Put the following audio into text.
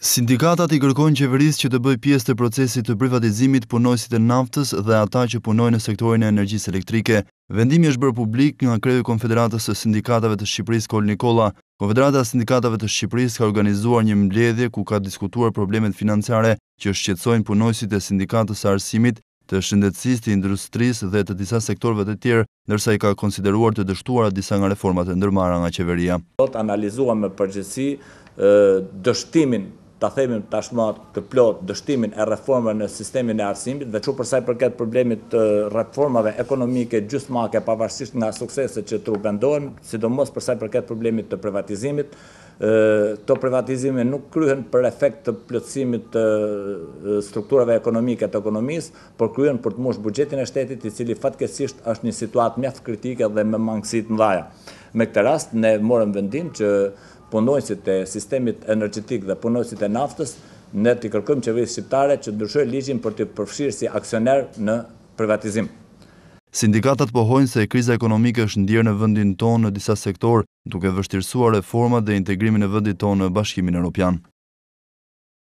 Sindikatat i kërkojnë qeverisë që të bëj pjesë të procesit të privatizimit punojësit e naftës dhe ata që punojnë në sektorin e energjisë elektrike. Vendimi është bërë publik nga kreju Konfederatës e Sindikatave të Shqipërisë Kol Nikola. Konfederata e Sindikatave të Shqipërisë ka organizuar një mbledhje ku ka diskutuar problemet financiare që shqetsojnë punojësit e sindikatës arsimit të shëndetësis të industris dhe të disa sektorve të tjerë, nërsa i ka konsideruar të dështuar atë disa nga reformat e ndërmara nga qeveria. analizuam me përgjithsi dështimin të themim tashmat të plot dështimin e reformën në sistemi në arsimit dhe që përsa i përket problemit të reformave ekonomike gjusë make pavarësisht nga suksese që të rupendohen, sidomos përsa i përket problemit të privatizimit, të privatizimit nuk kryhen për efekt të plëtsimit të strukturave ekonomike të ekonomis, për kryhen për të mosh bugjetin e shtetit i cili fatkesisht është një situat mjaftë kritike dhe me mangësit në dhaja. Me këtë rast, ne morëm vendim që punojësit e sistemit energetik dhe punojësit e naftës, ne të kërkëm qeverisë shqiptare që ndryshoj ligjim për të përfshirë si aksioner në privatizim. Sindikatat pohojnë se kriza ekonomike është ndirë në vëndin tonë në disa sektor, duke vështirësua reforma dhe integrimin e vëndin tonë në bashkimin e Europian.